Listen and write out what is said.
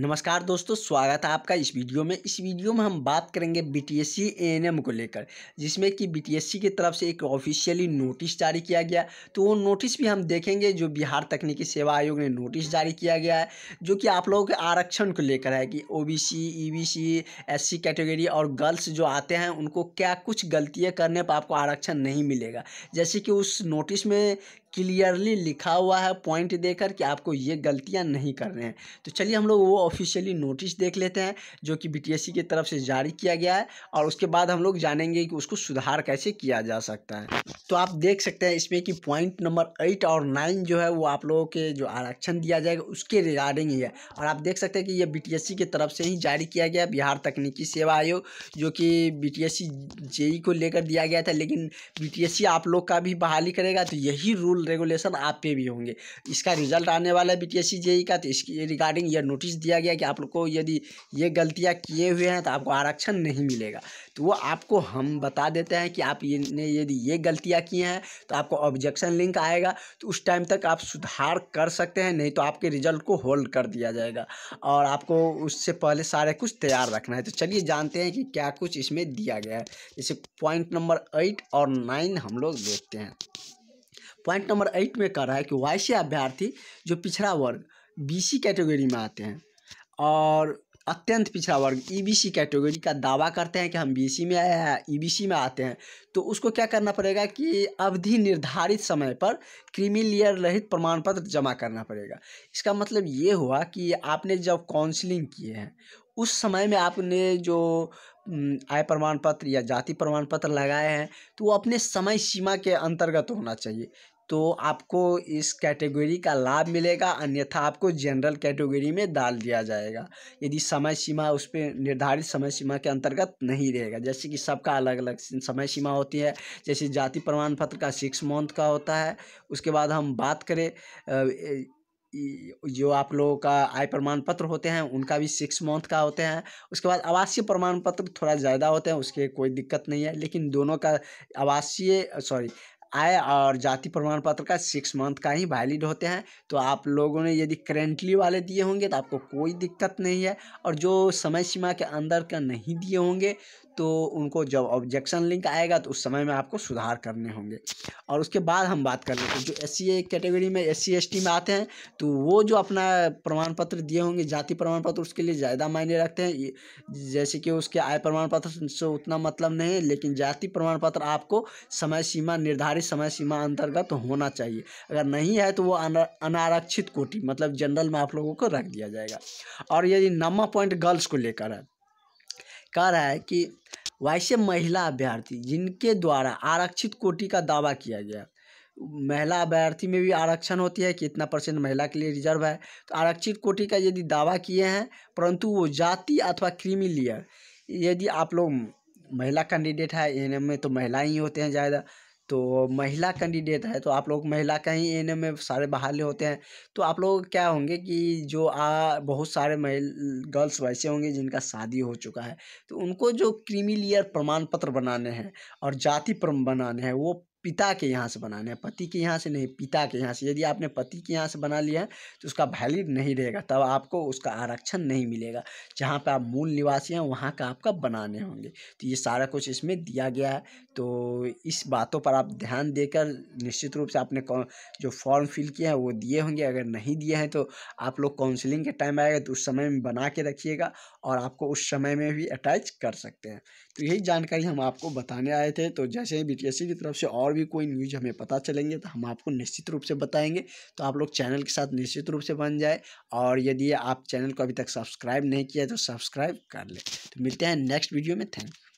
नमस्कार दोस्तों स्वागत है आपका इस वीडियो में इस वीडियो में हम बात करेंगे B T S C N को लेकर जिसमें कि बी टी एस सी की तरफ से एक ऑफिशियली नोटिस जारी किया गया तो वो नोटिस भी हम देखेंगे जो बिहार तकनीकी सेवा आयोग ने नोटिस जारी किया गया है जो कि आप लोगों के आरक्षण को लेकर है कि O B C E B C S C category और गर्ल्स जो आते हैं उनको क्या कुछ गलतियाँ करने पर आपको आरक्षण नहीं मिलेगा जैसे कि उस नोटिस में क्लियरली लिखा हुआ है पॉइंट देकर कि आपको ये गलतियाँ नहीं रहे हैं तो चलिए हम लोग वो ऑफिशियली नोटिस देख लेते हैं जो कि बीटीएससी की तरफ से जारी किया गया है और उसके बाद हम लोग जानेंगे कि उसको सुधार कैसे किया जा सकता है तो आप देख सकते हैं इसमें कि पॉइंट नंबर एट और नाइन जो है वो आप लोगों के जो आरक्षण दिया जाएगा उसके रिगार्डिंग ही है और आप देख सकते हैं कि यह बीटीएससी की तरफ से ही जारी किया गया बिहार तकनीकी सेवा आयोग जो कि बी टी जेई को लेकर दिया गया था लेकिन बीटीएससी आप लोग का भी बहाली करेगा तो यही रूल रेगुलेशन आप पे भी होंगे इसका रिजल्ट आने वाला है बी टी जेई का तो इसकी रिगार्डिंग यह नोटिस दिया दिया गया कि आप लोग को यदि ये गलतियाँ किए हुए हैं तो आपको आरक्षण नहीं मिलेगा तो वो आपको हम बता देते हैं कि आप ये ने यदि ये गलतियाँ किए हैं तो आपको ऑब्जेक्शन लिंक आएगा तो उस टाइम तक आप सुधार कर सकते हैं नहीं तो आपके रिजल्ट को होल्ड कर दिया जाएगा और आपको उससे पहले सारे कुछ तैयार रखना है तो चलिए जानते हैं कि क्या कुछ इसमें दिया गया है जैसे पॉइंट नंबर एट और नाइन हम लोग देखते हैं पॉइंट नंबर एट में कह रहा है कि वायसी अभ्यर्थी जो पिछड़ा वर्ग बीसी कैटेगरी में आते हैं और अत्यंत पिछड़ा वर्ग ईबीसी e कैटेगरी का दावा करते हैं कि हम बीसी में ई बी ईबीसी में आते हैं तो उसको क्या करना पड़ेगा कि अवधि निर्धारित समय पर क्रीमिलियर रहित प्रमाण पत्र जमा करना पड़ेगा इसका मतलब ये हुआ कि आपने जब काउंसलिंग किए हैं उस समय में आपने जो आय प्रमाण पत्र या जाति प्रमाण पत्र लगाए हैं तो वो अपने समय सीमा के अंतर्गत होना चाहिए तो आपको इस कैटेगरी का लाभ मिलेगा अन्यथा आपको जनरल कैटेगरी में डाल दिया जाएगा यदि समय सीमा उस पर निर्धारित समय सीमा के अंतर्गत नहीं रहेगा जैसे कि सबका अलग अलग समय सीमा होती है जैसे जाति प्रमाण पत्र का सिक्स मंथ का होता है उसके बाद हम बात करें जो आप लोगों का आय प्रमाण पत्र होते हैं उनका भी सिक्स मंथ का होते हैं उसके बाद आवासीय प्रमाण पत्र थोड़ा ज़्यादा होते हैं उसके कोई दिक्कत नहीं है लेकिन दोनों का आवासीय सॉरी आय और जाति प्रमाण पत्र का सिक्स मंथ का ही वैलिड होते हैं तो आप लोगों ने यदि करेंटली वाले दिए होंगे तो आपको कोई दिक्कत नहीं है और जो समय सीमा के अंदर का नहीं दिए होंगे तो उनको जब ऑब्जेक्शन लिंक आएगा तो उस समय में आपको सुधार करने होंगे और उसके बाद हम बात कर लेते हैं जो एस सी कैटेगरी में एस सी में आते हैं तो वो जो अपना प्रमाण पत्र दिए होंगे जाति प्रमाण पत्र उसके लिए ज़्यादा मायने रखते हैं जैसे कि उसके आय प्रमाण पत्र से उतना मतलब नहीं है लेकिन जाति प्रमाण पत्र आपको समय सीमा निर्धारित समय सीमा अंतर्गत तो होना चाहिए अगर नहीं है तो वो अनारक्षित कोटि मतलब जनरल में आप लोगों को रख दिया जाएगा और यदि नम्मा पॉइंट गर्ल्स को लेकर है कह रहा है कि वैसे महिला अभ्यर्थी जिनके द्वारा आरक्षित कोटि का दावा किया गया महिला अभ्यर्थी में भी आरक्षण होती है कि इतना परसेंट महिला के लिए रिजर्व है तो आरक्षित कोटि का यदि दावा किए हैं परंतु वो जाति अथवा क्रीमी यदि आप लोग महिला कैंडिडेट है एन में तो महिला ही होते हैं ज़्यादा तो महिला कैंडिडेट है तो आप लोग महिला का ही एन में सारे बहाली होते हैं तो आप लोग क्या होंगे कि जो आ बहुत सारे महिल गर्ल्स वैसे होंगे जिनका शादी हो चुका है तो उनको जो क्रीमी लेयर प्रमाण पत्र बनाने हैं और जाति प्रम बनाने हैं वो पिता के यहाँ से बनाने हैं पति के यहाँ से नहीं पिता के यहाँ से यदि आपने पति के यहाँ से बना लिया है तो उसका वैलिड नहीं रहेगा तब आपको उसका आरक्षण नहीं मिलेगा जहाँ पे आप मूल निवासी हैं वहाँ का आपका बनाने होंगे तो ये सारा कुछ इसमें दिया गया है तो इस बातों पर आप ध्यान देकर निश्चित रूप से आपने जो फॉर्म फिल किया है वो दिए होंगे अगर नहीं दिए हैं तो आप लोग काउंसिलिंग के टाइम आएगा तो उस समय में बना के रखिएगा और आपको उस समय में भी अटैच कर सकते हैं तो यही जानकारी हम आपको बताने आए थे तो जैसे ही बी की तरफ से और और भी कोई न्यूज हमें पता चलेंगे तो हम आपको निश्चित रूप से बताएंगे तो आप लोग चैनल के साथ निश्चित रूप से बन जाए और यदि आप चैनल को अभी तक सब्सक्राइब नहीं किया तो सब्सक्राइब कर ले तो मिलते हैं नेक्स्ट वीडियो में थैंक